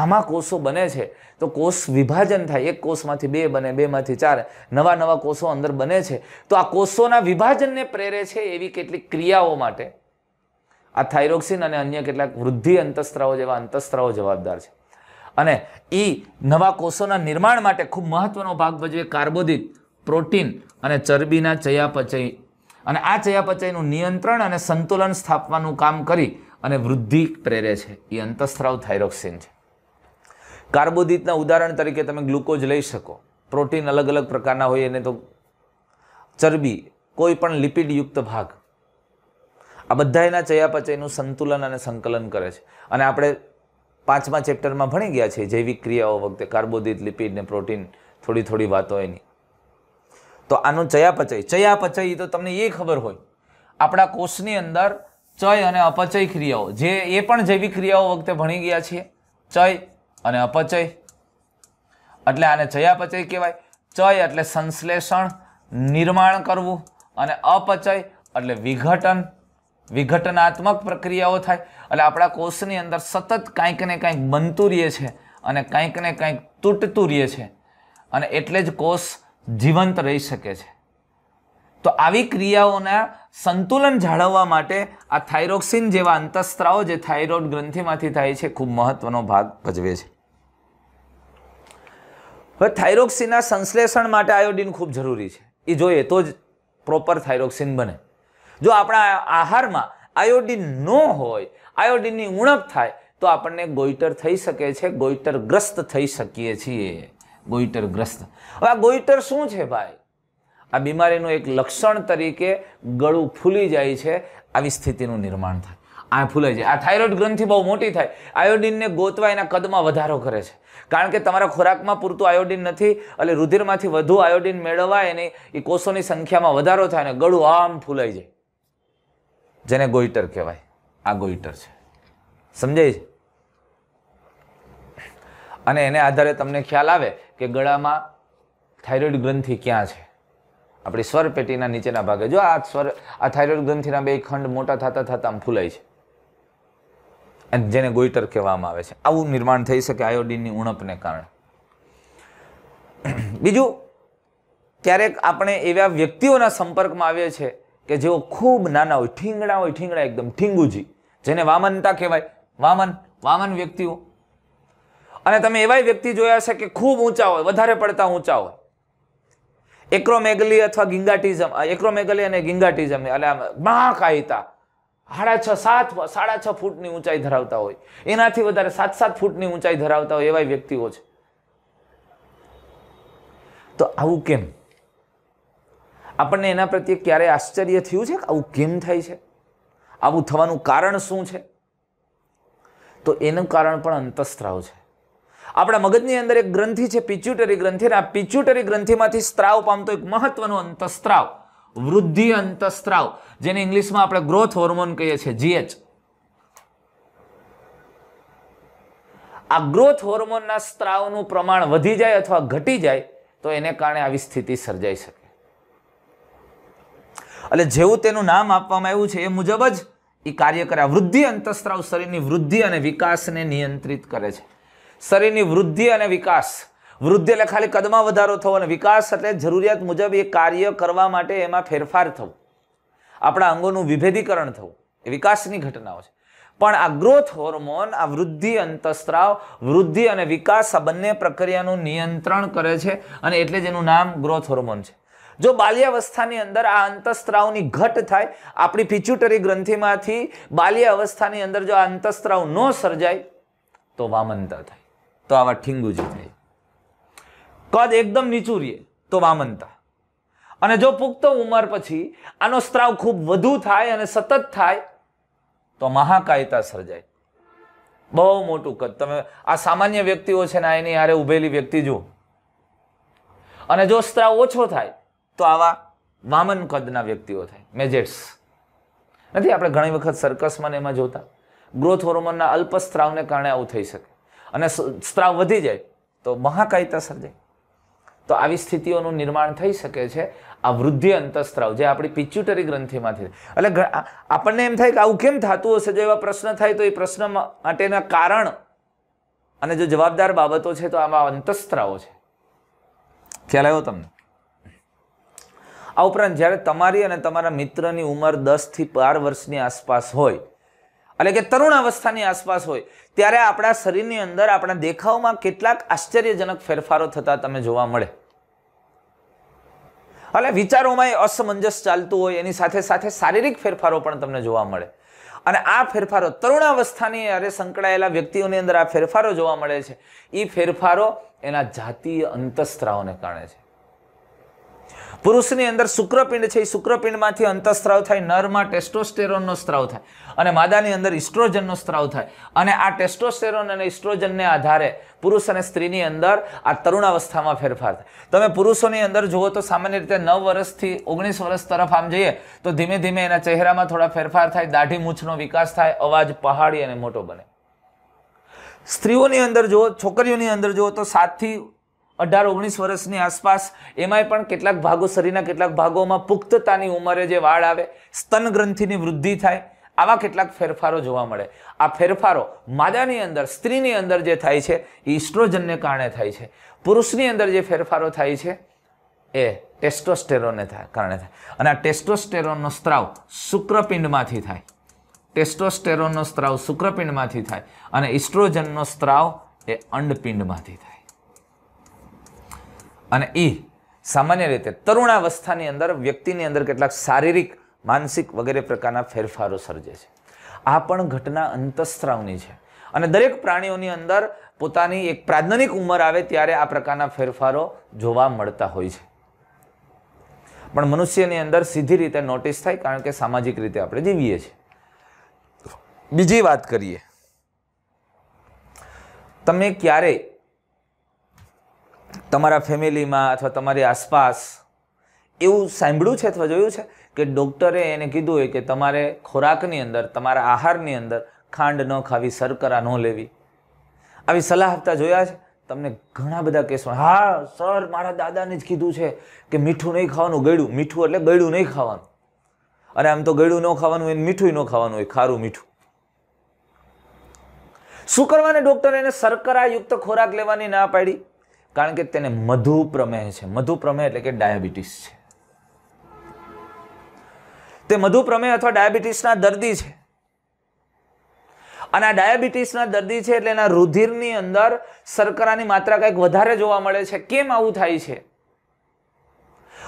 આમાં કોષો બને છે તો કોષ વિભાજન થાય એક કોષમાંથી બે બને બેમાંથી ચાર નવા નવા કોષો અંદર બને છે તો આ કોષોના વિભાજનને પ્રેરે છે એવી કેટલીક ક્રિયાઓ માટે આ થાઇરોક્સિન અને અન્ય કેટલાક વૃદ્ધિ અંતસ્ત્રાવો જેવા અંતસ્ત્રાવો જવાબદાર છે અને એ નવા કોષોના નિર્માણ માટે ખૂબ મહત્ત્વનો ભાગ ભજવે કાર્બોદિત પ્રોટીન અને ચરબીના ચયાપચય અને આ ચયાપચયનું નિયંત્રણ અને સંતુલન સ્થાપવાનું કામ કરી અને વૃદ્ધિ પ્રેરે છે એ અંતઃસ્ત્રાવ થાઇરોક્સિન છે કાર્બોદિતના ઉદાહરણ તરીકે તમે ગ્લુકોઝ લઈ શકો પ્રોટીન અલગ અલગ પ્રકારના હોય એને તો ચરબી કોઈ પણ લિપિડયુક્ત ભાગ આ બધા એના ચયાપચયનું સંતુલન અને સંકલન કરે છે અને આપણે પાંચમા ચેપ્ટરમાં ભણી ગયા છે જૈવિક ક્રિયાઓ વખતે કાર્બોદિત લિપિડ ને પ્રોટીન થોડી થોડી વાતો એની તો આનો ચયાપચય ચયાપચય તો તમને એ ખબર હોય આપણા કોષની અંદર ચય અને અપચય ક્રિયાઓ જે એ પણ જૈવિક ક્રિયાઓ વખતે ભણી ગયા છીએ ચય અને અપચય એટલે આને ચયાપચય કહેવાય ચય એટલે સંશ્લેષણ નિર્માણ કરવું અને અપચય એટલે વિઘટન વિઘટનાત્મક પ્રક્રિયાઓ થાય એટલે આપણા કોષની અંદર સતત કાંઈક ને કાંઈક બનતું રહીએ છે અને કાંઈક ને કાંઈક તૂટતું રહીએ છે અને એટલે જ કોષ જીવંત રહી શકે છે તો આવી ક્રિયાઓના સંતુલન જાળવવા માટે આ થાઇરોક્સિન જેવા અંતસ્ત્રાવો જે થાઇરોઇડ ગ્રંથિમાંથી થાય છે ખૂબ મહત્વનો ભાગ ભજવે છે હવે થાઇરોક્સિનના સંશ્લેષણ માટે આયોડિન ખૂબ જરૂરી છે એ જોઈએ તો જ પ્રોપર થાઇરોક્સિન બને જો આપણા આહારમાં આયોડિન ન હોય આયોડિનની ઉણપ થાય તો આપણને ગોઈટર થઈ શકે છે ગોઈટરગ્રસ્ત થઈ શકીએ છીએ ગોઈટરગ્રસ્ત હવે આ ગોઈટર શું છે ભાઈ આ બીમારીનું એક લક્ષણ તરીકે ગળું ફૂલી જાય છે આવી સ્થિતિનું નિર્માણ થાય આ ફૂલાઈ જાય આ થાઇરોઇડ ગ્રંથિ બહુ મોટી થાય આયોડિનને ગોતવા એના કદમાં વધારો કરે છે કારણ કે તમારા ખોરાકમાં પૂરતું આયોડિન નથી એટલે રુધિરમાંથી વધુ આયોડિન મેળવાય એની એ કોષોની સંખ્યામાં વધારો થાય અને ગળું આમ ફૂલાઈ જાય જેને ગોઈટર કહેવાય આ ગોઈટર છે સમજાય છે અને એને આધારે તમને ખ્યાલ આવે કે ગળામાં થાઇરોઇડ ગ્રંથિ ક્યાં છે આપણી સ્વર પેટીના નીચેના ભાગે જો આ સ્વર આ થાઇરોઇડ ગ્રંથિના બે ખંડ મોટા થતા થતા આમ ફૂલાય છે અને જેને ગોઈટર કહેવામાં આવે છે આવું નિર્માણ થઈ શકે આયોડિનની ઉણપને કારણે બીજું ક્યારેક આપણે એવા વ્યક્તિઓના સંપર્કમાં આવીએ છીએ કે જેઓ ખૂબ નાના હોય ઠીંગડા હોય ઠીંગડા એકદમ ઠીંગુજી જેને વામનતા કહેવાય વામન વામન વ્યક્તિઓ અને તમે એવાય વ્યક્તિ જોયા હશે કે ખૂબ ઊંચા હોય વધારે પડતા ઊંચા હોય એક્રોમેગલી અથવા ગિંગાટીઝમ એક્રોમેગલી અને ગિંગાટીઝમ એટલે મહાકાયિતા સાડા છ સાત સાડા છ ફૂટની ઊંચાઈ ધરાવતા હોય એનાથી વધારે સાત સાત ફૂટની ઊંચાઈ ધરાવતા હોય એવા વ્યક્તિઓ છે તો આવું કેમ આપણને એના પ્રત્યે ક્યારે આશ્ચર્ય થયું છે આવું કેમ થાય છે આવું થવાનું કારણ શું છે તો એનું કારણ પણ અંતઃસ્ત્રાવ છે આપણા મગજની અંદર એક ગ્રંથિ છે પિચ્યુટરી ગ્રંથિ અને આ પિચ્યુટરી ગ્રંથિમાંથી સ્ત્રાવ પામતો એક મહત્વનો અંતઃસ્ત્રાવ વૃદ્ધિ અંતઃસ્ત્રાવ જેને ઇંગ્લિશમાં આપણે ગ્રોથ હોર્મોન કહીએ છીએ જીએચ આ ગ્રોથ હોર્મોનના સ્ત્રાવનું પ્રમાણ વધી જાય અથવા ઘટી જાય તો એને કારણે આવી સ્થિતિ સર્જાઈ શકે એટલે જેવું તેનું નામ આપવામાં આવ્યું છે એ મુજબ જ એ કાર્ય કરે વૃદ્ધિ અંતઃસ્ત્રાવ શરીરની વૃદ્ધિ અને વિકાસને નિયંત્રિત કરે છે શરીરની વૃદ્ધિ અને વિકાસ વૃદ્ધિ એટલે ખાલી કદમાં વધારો થવો અને વિકાસ એટલે જરૂરિયાત મુજબ એ કાર્ય કરવા માટે એમાં ફેરફાર થવો આપણા અંગોનું વિભેદીકરણ થવું એ વિકાસની ઘટનાઓ છે પણ આ ગ્રોથ હોર્મોન આ વૃદ્ધિ અંતઃસ્ત્રાવ વૃદ્ધિ અને વિકાસ આ બંને પ્રક્રિયાનું નિયંત્રણ કરે છે અને એટલે જ એનું નામ ગ્રોથ હોર્મોન છે જો બાલ્યાવસ્થાની અંદર આ અંતઃસ્ત્રાવની ઘટ થાય આપણી પિચ્યુટરી ગ્રંથિમાંથી બાલ્યાવસ્થાની અંદર જો આ અંતઃસ્ત્રાવ ન સર્જાય તો વામનતા થાય તો આવા ઠીંગુજી થાય કદ એકદમ નીચું રહે તો વામનતા અને જો પુખ્ત ઉંમર પછી આનો સ્ત્રાવ ખૂબ વધુ થાય અને સતત થાય તો મહાકાયતા સર્જાય બહુ મોટું કદ તમે આ સામાન્ય વ્યક્તિઓ છે ને એની હારે ઉભેલી વ્યક્તિ જુઓ અને જો સ્ત્રાવ ઓછો થાય તો આવા વામન કદના વ્યક્તિઓ થાય મેજેટ્સ નથી આપણે ઘણી વખત સર્કસમાં એમાં જોતા ગ્રોથ હોર્મોનના અલ્પસ્ત્રાવને કારણે આવું થઈ શકે અને સ્ત્રાવ વધી જાય તો મહાકાયતા સર્જાય તો આવી સ્થિતિઓનું નિર્માણ થઈ શકે છે આ વૃદ્ધિ અંતઃસ્ત્રાવ જે આપણી પિચ્યુટરી ગ્રંથિમાંથી એટલે આપણને એમ થાય કે આવું કેમ થતું હશે જો એવા પ્રશ્ન થાય તો એ પ્રશ્ન માટેના કારણ અને જો જવાબદાર બાબતો છે તો આમાં અંતઃસ્ત્રાવો છે ખ્યાલ આવ્યો તમને આ ઉપરાંત જ્યારે તમારી અને તમારા મિત્રની ઉંમર દસથી બાર વર્ષની આસપાસ હોય એટલે કે તરુણ અવસ્થાની આસપાસ હોય ત્યારે આપણા શરીરની અંદર આપણા દેખાવમાં કેટલાક આશ્ચર્યજનક ફેરફારો થતા તમે જોવા મળે એટલે વિચારોમાં એ અસમંજસ ચાલતું હોય એની સાથે સાથે શારીરિક ફેરફારો પણ તમને જોવા મળે અને આ ફેરફારો તરુણાવસ્થાની અરે સંકળાયેલા વ્યક્તિઓની અંદર આ ફેરફારો જોવા મળે છે એ ફેરફારો એના જાતીય અંતસ્ત્રાવને કારણે છે પુરુષની અંદર શુક્રપિંડ છે એ શુક્રપિંડમાંથી અંતઃસ્ત્રાવ થાય નરમાં ટેસ્ટોસ્ટેરોનનો સ્ત્રાવ થાય અને માદાની અંદર ઇસ્ટ્રોજનનો સ્ત્રાવ થાય અને આ ટેસ્ટોસ્ટેરોન અને ઇસ્ટ્રોજનને આધારે પુરુષ અને સ્ત્રીની અંદર આ તરુણાવસ્થામાં ફેરફાર થાય તમે પુરુષોની અંદર જુઓ તો સામાન્ય રીતે નવ વર્ષથી ઓગણીસ વર્ષ તરફ આમ જઈએ તો ધીમે ધીમે એના ચહેરામાં થોડા ફેરફાર થાય દાઢી મૂછનો વિકાસ થાય અવાજ પહાડી અને મોટો બને સ્ત્રીઓની અંદર જુઓ છોકરીઓની અંદર જુઓ તો સાતથી અઢાર ઓગણીસ વર્ષની આસપાસ એમાંય પણ કેટલાક ભાગો શરીરના કેટલાક ભાગોમાં પુખ્તતાની ઉંમરે જે વાળ આવે સ્તન ગ્રંથિની વૃદ્ધિ થાય આવા કેટલાક ફેરફારો જોવા મળે આ ફેરફારો માદાની અંદર સ્ત્રીની અંદર જે થાય છે એ ઇસ્ટ્રોજનને કારણે થાય છે પુરુષની અંદર જે ફેરફારો થાય છે એ ટેસ્ટોસ્ટેરોને થાય કારણે થાય અને આ ટેસ્ટોસ્ટેરોનનો સ્ત્રાવ શુક્રપિંડમાંથી થાય ટેસ્ટોસ્ટેરોનનો સ્ત્રાવ શુક્રપિંડમાંથી થાય અને ઇસ્ટ્રોજનનો સ્ત્રાવ એ અંડપિંડમાંથી થાય અને એ સામાન્ય રીતે તરુણાવસ્થાની અંદર વ્યક્તિની અંદર કેટલાક શારીરિક માનસિક વગેરે પ્રકારના ફેરફારો સર્જે છે આ પણ ઘટના અંતઃસ્ત્રાવની છે અને દરેક પ્રાણીઓની અંદર પોતાની એક પ્રાજ્ઞનિક ઉંમર આવે ત્યારે આ પ્રકારના ફેરફારો જોવા મળતા હોય છે પણ મનુષ્યની અંદર સીધી રીતે નોટિસ થાય કારણ કે સામાજિક રીતે આપણે જીવીએ છીએ બીજી વાત કરીએ તમે ક્યારેય તમારા ફેમિલીમાં અથવા તમારી આસપાસ એવું સાંભળ્યું છે અથવા જોયું છે કે ડૉક્ટરે એને કીધું હોય કે તમારે ખોરાકની અંદર તમારા આહારની અંદર ખાંડ ન ખાવી શર્કરા ન લેવી આવી સલાહ આપતા જોયા છે તમને ઘણા બધા કેસો હા સર મારા દાદાને જ કીધું છે કે મીઠું નહીં ખાવાનું ગળ્યું મીઠું એટલે ગળ્યું નહીં ખાવાનું અને આમ તો ગળ્યું ન ખાવાનું હોય મીઠું ન ખાવાનું હોય ખારું મીઠું શું કરવાને ડૉક્ટર એને શર્કરાયુક્ત ખોરાક લેવાની ના પાડી કારણ કે તેને મધુપ્રમેહ છે મધુપ્રમેહ એટલે કે ડાયાબિટીસ છે તે મધુપ્રમેહ અથવા ડાયાબિટીસના દર્દી છે અને આ ડાયાબિટીસના દર્દી છે એટલે એના રુધિરની અંદર શર્કરાની માત્રા કંઈક વધારે જોવા મળે છે કેમ આવું થાય છે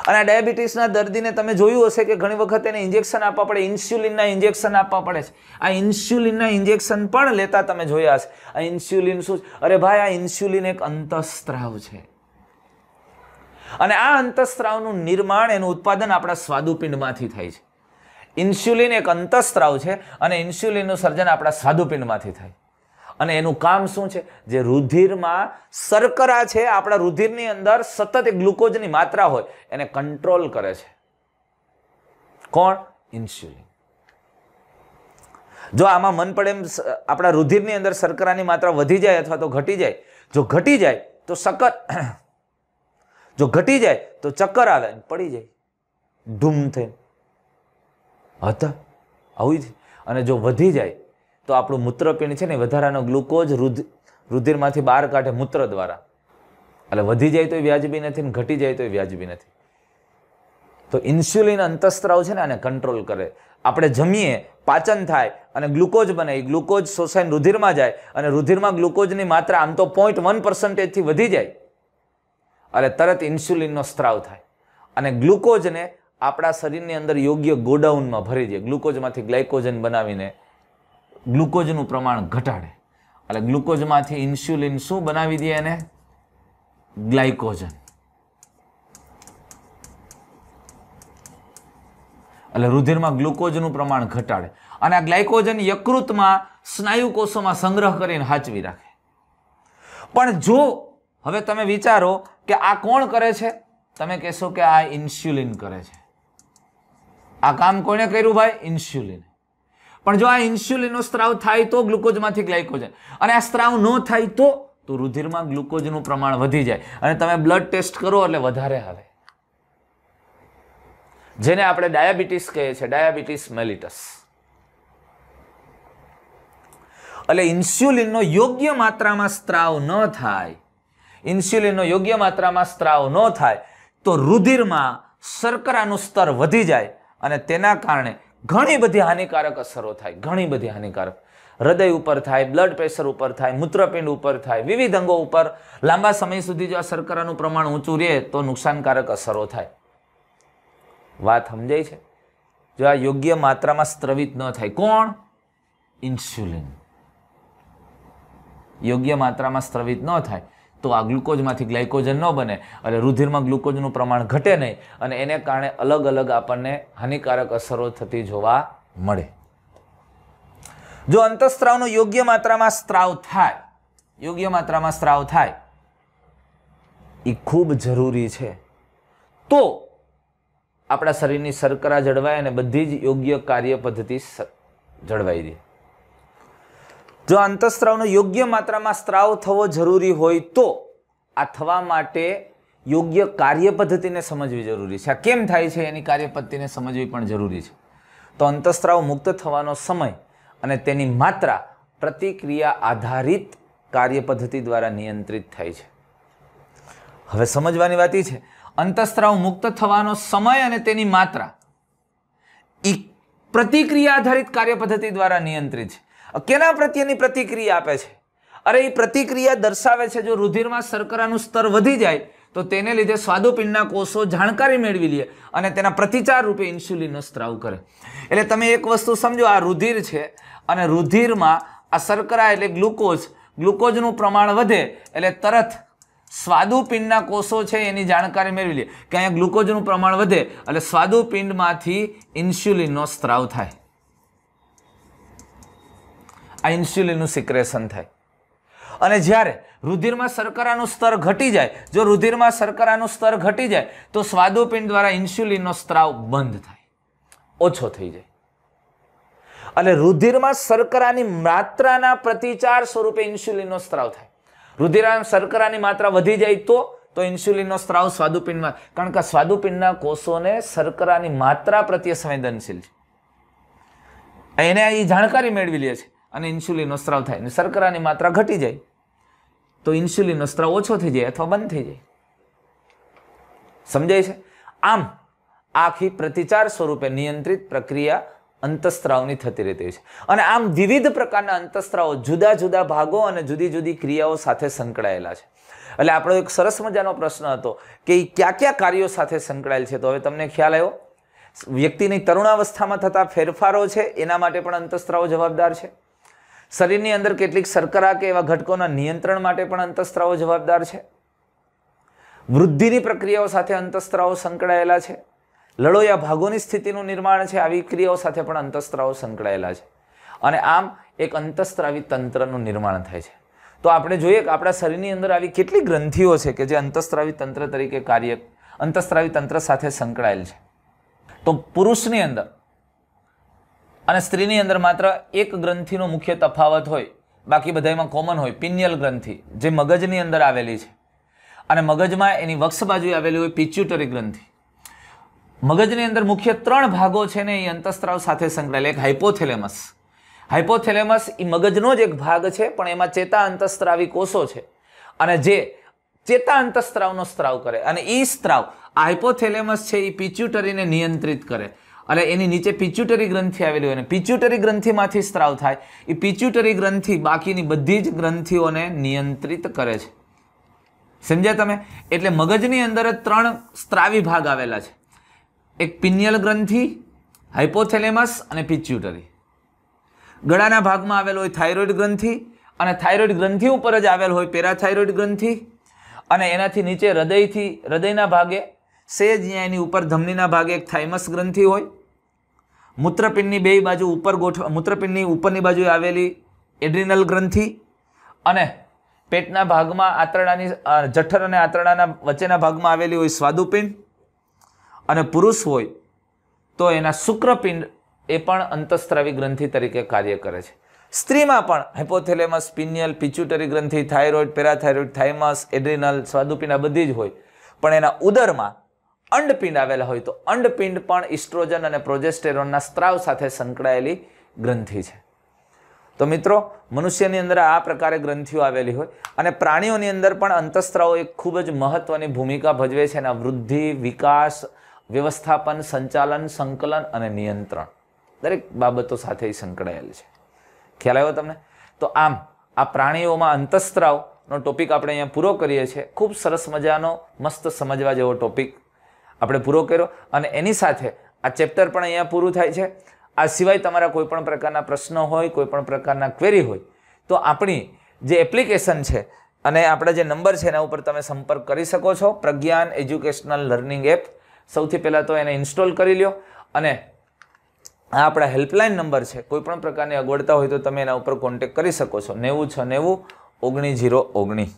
અને આ ડાયાબિટીસના દર્દીને તમે જોયું હશે કે ઘણી વખત એને ઇન્જેક્શન આપવા પડે ઇન્સ્યુલિનના ઇન્જેક્શન આપવા પડે છે આ ઇન્સ્યુલિનના ઇન્જેક્શન પણ લેતા તમે જોયા હશે આ ઇન્સ્યુલિન શું અરે ભાઈ આ ઇન્સ્યુલિન એક અંતઃસ્ત્રાવ છે અને આ અંતઃસ્ત્રાવનું નિર્માણ એનું ઉત્પાદન આપણા સ્વાદુપિંડમાંથી થાય છે ઇન્સ્યુલિન એક અંતસ્ત્રાવ છે અને ઇન્સ્યુલિનનું સર્જન આપણા સ્વાદુપિંડમાંથી થાય અને એનું કામ શું છે જે રુધિરમાં શર્કરા છે આપણા રુધિરની અંદર સતત ગ્લુકોઝની માત્રા હોય એને કંટ્રોલ કરે છે કોણ ઇન્સ્યુલિન જો આમાં મન પડે એમ આપણા રુધિરની અંદર શર્કરાની માત્રા વધી જાય અથવા તો ઘટી જાય જો ઘટી જાય તો સકર જો ઘટી જાય તો ચક્કર આવે પડી જાય ધૂમ થઈને હતા આવી જ અને જો વધી જાય તો આપણું મૂત્રપિંડ છે ને વધારાનો ગ્લુકોઝ રુધિર રુધિરમાંથી બહાર કાઢે મૂત્ર દ્વારા એટલે વધી જાય તો વ્યાજબી નથી ને ઘટી જાય તો વ્યાજબી નથી તો ઇન્સ્યુલિન અંતસ્ત્રાવ છે ને આને કંટ્રોલ કરે આપણે જમીએ પાચન થાય અને ગ્લુકોઝ બને ગ્લુકોઝ શોષાઈને રુધિરમાં જાય અને રુધિરમાં ગ્લુકોઝની માત્રા આમ તો પોઈન્ટ વન પર્સન્ટેજથી વધી જાય અને તરત ઇન્સ્યુલિનનો સ્ત્રાવ થાય અને ગ્લુકોઝને આપણા શરીરની અંદર યોગ્ય ગોડાઉનમાં ભરી દે ગ્લુકોઝમાંથી ગ્લાયકોજન બનાવીને ગ્લુકોઝનું પ્રમાણ ઘટાડે એટલે ગ્લુકોઝમાંથી ઇન્સ્યુલિન શું બનાવી દે એને ગ્લાયકોજન એટલે રુધિરમાં ગ્લુકોઝનું પ્રમાણ ઘટાડે અને આ ગ્લાયકોજન યકૃતમાં સ્નાયુ કોષોમાં સંગ્રહ કરીને હાચવી રાખે પણ જો હવે તમે વિચારો કે આ કોણ કરે છે તમે કહેશો કે આ ઇન્સ્યુલિન કરે છે આ કામ કોણે કર્યું ભાઈ ઇન્સ્યુલિન પણ જો આ ઇન્સ્યુલિનનો સ્ત્રાવ થાય તો ગ્લુકોઝમાંથી ગ્લાયકોજન અને આ સ્ત્રાવ ન થાય તો તો રુધિરમાં ગ્લુકોઝનું પ્રમાણ વધી જાય અને તમે બ્લડ ટેસ્ટ કરો એટલે વધારે આવે જેને આપણે ડાયાબિટીસ કહીએ છીએ ડાયાબિટીસ મેલિટસ એટલે ઇન્સ્યુલિનનો યોગ્ય માત્રામાં સ્ત્રાવ ન થાય ઇન્સ્યુલિનનો યોગ્ય માત્રામાં સ્ત્રાવ ન થાય તો રુધિરમાં શર્કરાનું સ્તર વધી જાય અને તેના કારણે ઘણી બધી હાનિકારક અસરો થાય ઘણી બધી હાનિકારક હૃદય ઉપર થાય બ્લડ પ્રેશર ઉપર થાય મૂત્રપિંડ ઉપર થાય વિવિધ અંગો ઉપર લાંબા સમય સુધી જો આ શર્કરાનું પ્રમાણ ઊંચું રહે તો નુકસાનકારક અસરો થાય વાત સમજાય છે જો આ યોગ્ય માત્રામાં સ્ત્રવિત ન થાય કોણ ઇન્સ્યુલિન યોગ્ય માત્રામાં સ્ત્રવિત ન થાય તો આ ગ્લુકોઝમાંથી ગ્લાયકોજન ન બને અને રુધિરમાં ગ્લુકોઝનું પ્રમાણ ઘટે નહીં અને એને કારણે અલગ અલગ આપણને હાનિકારક અસરો થતી જોવા મળે જો અંતઃસ્ત્રાવનો યોગ્ય માત્રામાં સ્ત્રાવ થાય યોગ્ય માત્રામાં સ્ત્રાવ થાય એ ખૂબ જરૂરી છે તો આપણા શરીરની શર્કરા જળવાય અને બધી જ યોગ્ય કાર્ય પદ્ધતિ જળવાઈ રહી જો અંતઃસ્ત્રાવનો યોગ્ય માત્રામાં સ્ત્રાવ થવો જરૂરી હોય તો આ થવા માટે યોગ્ય કાર્યપદ્ધતિને સમજવી જરૂરી છે આ કેમ થાય છે એની કાર્ય સમજવી પણ જરૂરી છે તો અંતઃસ્ત્રાવ મુક્ત થવાનો સમય અને તેની માત્રા પ્રતિક્રિયા આધારિત કાર્ય પદ્ધતિ દ્વારા નિયંત્રિત થાય છે હવે સમજવાની વાત એ છે અંતઃસ્ત્રાવ મુક્ત થવાનો સમય અને તેની માત્રા એ પ્રતિક્રિયા આધારિત કાર્ય પદ્ધતિ દ્વારા નિયંત્રિત છે કેના પ્રત્યેની પ્રતિક્રિયા આપે છે અરે એ પ્રતિક્રિયા દર્શાવે છે જો રુધિરમાં શર્કરાનું સ્તર વધી જાય તો તેને લીધે સ્વાદુપિંડના કોષો જાણકારી મેળવી લે અને તેના પ્રતિચાર રૂપે ઇન્સ્યુલિનનો સ્ત્રાવ કરે એટલે તમે એક વસ્તુ સમજો આ રુધિર છે અને રુધિરમાં આ શર્કરા એટલે ગ્લુકોઝ ગ્લુકોઝનું પ્રમાણ વધે એટલે તરત સ્વાદુપિંડના કોષો છે એની જાણકારી મેળવી લે કે અહીંયા ગ્લુકોઝનું પ્રમાણ વધે એટલે સ્વાદુપિંડમાંથી ઇન્સ્યુલિનનો સ્ત્રાવ થાય આ ઇન્સ્યુલિનનું સિક્રેશન થાય અને જ્યારે રુધિરમાં શર્કરાનું સ્તર ઘટી જાય જો રુધિરમાં શર્કરાનું સ્તર ઘટી જાય તો સ્વાદુપિંડ દ્વારા ઇન્સ્યુલિનનો સ્ત્રાવ બંધ થાય ઓછો થઈ જાય એટલે રુધિરમાં શર્કરાની માત્રાના પ્રતિચાર સ્વરૂપે ઇન્સ્યુલિનનો સ્ત્રાવ થાય રુધિરમાં શર્કરાની માત્રા વધી જાય તો તો ઇન્સ્યુલિનનો સ્ત્રાવ સ્વાદુપિંડમાં કારણ કે સ્વાદુપિંડના કોષોને શર્કરાની માત્રા પ્રત્યે સંવેદનશીલ છે એને એ જાણકારી મેળવી લે છે અને ઇન્સ્યુલિનનો સ્ત્રાવ થાય અને શર્કરાની માત્રા ઘટી જાય તો ઇન્સ્યુલિનનો સ્ત્રાવ ઓછો થઈ જાય અથવા બંધ થઈ જાય સમજાય છે આમ આખી પ્રતિચાર સ્વરૂપે નિયંત્રિત પ્રક્રિયા અંતસ્ત્રાવની થતી રહેતી છે અને આમ વિવિધ પ્રકારના અંતસ્ત્રાવો જુદા જુદા ભાગો અને જુદી જુદી ક્રિયાઓ સાથે સંકળાયેલા છે એટલે આપણો એક સરસ મજાનો પ્રશ્ન હતો કે એ કયા કયા કાર્યો સાથે સંકળાયેલ છે તો હવે તમને ખ્યાલ આવ્યો વ્યક્તિની તરુણાવસ્થામાં થતા ફેરફારો છે એના માટે પણ અંતસ્ત્રાવો જવાબદાર છે શરીરની અંદર કેટલીક શર્કરા કે એવા ઘટકોના નિયંત્રણ માટે પણ અંતસ્ત્રાવો જવાબદાર છે વૃદ્ધિની પ્રક્રિયાઓ સાથે અંતઃસ્ત્રાવો સંકળાયેલા છે લડોયા ભાગોની સ્થિતિનું નિર્માણ છે આવી ક્રિયાઓ સાથે પણ અંતસ્ત્રાવો સંકળાયેલા છે અને આમ એક અંતસ્ત્રાવી તંત્રનું નિર્માણ થાય છે તો આપણે જોઈએ કે આપણા શરીરની અંદર આવી કેટલી ગ્રંથિઓ છે કે જે અંતસ્ત્રાવી તંત્ર તરીકે કાર્ય અંતસ્ત્રાવી તંત્ર સાથે સંકળાયેલ છે તો પુરુષની અંદર અને સ્ત્રીની અંદર માત્ર એક ગ્રંથિનો મુખ્ય તફાવત હોય બાકી બધામાં કોમન હોય પિન્યલ ગ્રંથિ જે મગજની અંદર આવેલી છે અને મગજમાં એની વક્ષ બાજુ આવેલી હોય પિચ્યુટરી ગ્રંથિ મગજની અંદર મુખ્ય ત્રણ ભાગો છે ને એ અંતસ્ત્રાવ સાથે સંકળાયેલ એક હાઇપોથેલેમસ હાઇપોથેલેમસ એ મગજનો જ એક ભાગ છે પણ એમાં ચેતા અંતસ્ત્રાવી કોષો છે અને જે ચેતા અંતસ્ત્રાવનો સ્ત્રાવ કરે અને એ સ્ત્રાવ આ હાઇપોથેલેમસ છે એ પિચ્યુટરીને નિયંત્રિત કરે એટલે એની નીચે પિચ્યુટરી ગ્રંથિ આવેલી હોય અને પિચ્યુટરી ગ્રંથિમાંથી સ્ત્રાવ થાય એ પિચ્યુટરી ગ્રંથિ બાકીની બધી જ ગ્રંથિઓને નિયંત્રિત કરે છે સમજ્યા તમે એટલે મગજની અંદર ત્રણ સ્ત્રાવી ભાગ આવેલા છે એક પિન્યલ ગ્રંથિ હાઇપોથેલેમસ અને પિચ્યુટરી ગળાના ભાગમાં આવેલ હોય થાઇરોઇડ ગ્રંથિ અને થાઇરોઇડ ગ્રંથિ ઉપર જ આવેલ હોય પેરાથાઇરોઇડ ગ્રંથિ અને એનાથી નીચે હૃદયથી હૃદયના ભાગે સે અહીંયા એની ઉપર ધમનીના ભાગે એક થાઇમસ ગ્રંથિ હોય મૂત્રપિંડની બે બાજુ ઉપર ગોઠવ મૂત્રપિંડની ઉપરની બાજુએ આવેલી એડ્રિનલ ગ્રંથિ અને પેટના ભાગમાં આંતરડાની જઠર અને આંતરડાના વચ્ચેના ભાગમાં આવેલી હોય સ્વાદુપિંડ અને પુરુષ હોય તો એના શુક્રપિંડ એ પણ અંતઃસ્ત્રાવી ગ્રંથિ તરીકે કાર્ય કરે છે સ્ત્રીમાં પણ હાઇપોથેલેમસ પિનિયલ પિચ્યુટરી ગ્રંથિ થાઇરોઇડ પેરાથાઇરોઇડ થાઇમસ એડ્રિનલ સ્વાદુપિંડ આ બધી જ હોય પણ એના ઉદરમાં અંડપિંડ આવેલા હોય તો અંડપિંડ પણ ઇસ્ટ્રોજન અને પ્રોજેસ્ટેરોનના સ્ત્રાવ સાથે સંકળાયેલી ગ્રંથિ છે તો મિત્રો મનુષ્યની અંદર આ પ્રકારે ગ્રંથિઓ આવેલી હોય અને પ્રાણીઓની અંદર પણ અંતસ્ત્રાવો એક ખૂબ જ મહત્ત્વની ભૂમિકા ભજવે છે એના વૃદ્ધિ વિકાસ વ્યવસ્થાપન સંચાલન સંકલન અને નિયંત્રણ દરેક બાબતો સાથે સંકળાયેલ છે ખ્યાલ આવ્યો તમને તો આમ આ પ્રાણીઓમાં અંતસ્ત્રાવનો ટોપિક આપણે અહીંયા પૂરો કરીએ છીએ ખૂબ સરસ મજાનો મસ્ત સમજવા જેવો ટોપિક આપણે પૂરો કર્યો અને એની સાથે આ ચેપ્ટર પણ અહીંયા પૂરું થાય છે આ સિવાય તમારા કોઈપણ પ્રકારના પ્રશ્નો હોય કોઈપણ પ્રકારના ક્વેરી હોય તો આપણી જે એપ્લિકેશન છે અને આપણા જે નંબર છે એના ઉપર તમે સંપર્ક કરી શકો છો પ્રજ્ઞાન એજ્યુકેશનલ લર્નિંગ એપ સૌથી પહેલાં તો એને ઇન્સ્ટોલ કરી લ્યો અને આ આપણા હેલ્પલાઇન નંબર છે કોઈપણ પ્રકારની અગવડતા હોય તો તમે એના ઉપર કોન્ટેક કરી શકો છો નેવું છ નેવું ઓગણીસ જીરો ઓગણી